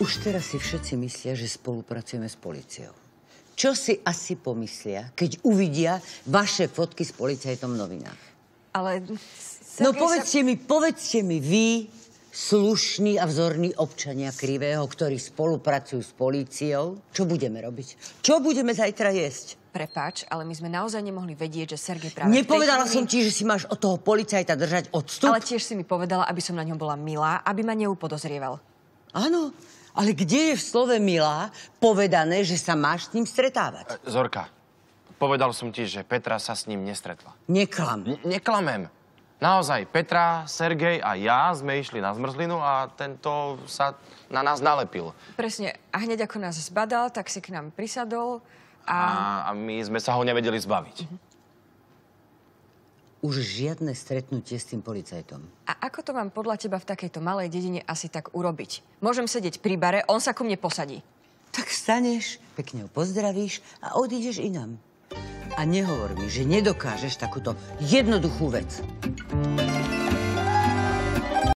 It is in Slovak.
Už teraz si všetci myslia, že spolupracujeme s policiou. Čo si asi pomyslia, keď uvidia vaše fotky s policajtom v novinách? Ale... No povedzte sa... mi, povedzte mi vy, slušní a vzorní občania Krivého, ktorí spolupracujú s políciou, čo budeme robiť? Čo budeme zajtra jesť? Prepač, ale my sme naozaj nemohli vedieť, že Sergej práve... Nepovedala som ti, že si máš od toho policajta držať odstup. Ale tiež si mi povedala, aby som na ňom bola milá, aby ma neupodozrieval. Áno, ale kde je v slove milá povedané, že sa máš s ním stretávať? E, Zorka, povedal som ti, že Petra sa s ním nestretla. Neklam. N neklamem. Naozaj, Petra, Sergej a ja sme išli na zmrzlinu a tento sa na nás nalepil. Presne. A hneď ako nás zbadal, tak si k nám prisadol a... A, a my sme sa ho nevedeli zbaviť. Mhm už žiadne stretnutie s tým policajtom. A ako to mám podľa teba v takejto malej dedine asi tak urobiť? Môžem sedieť pri bare, on sa ku mne posadí. Tak staneš, pekne ho pozdravíš a odídeš inám. A nehovor mi, že nedokážeš takúto jednoduchú vec.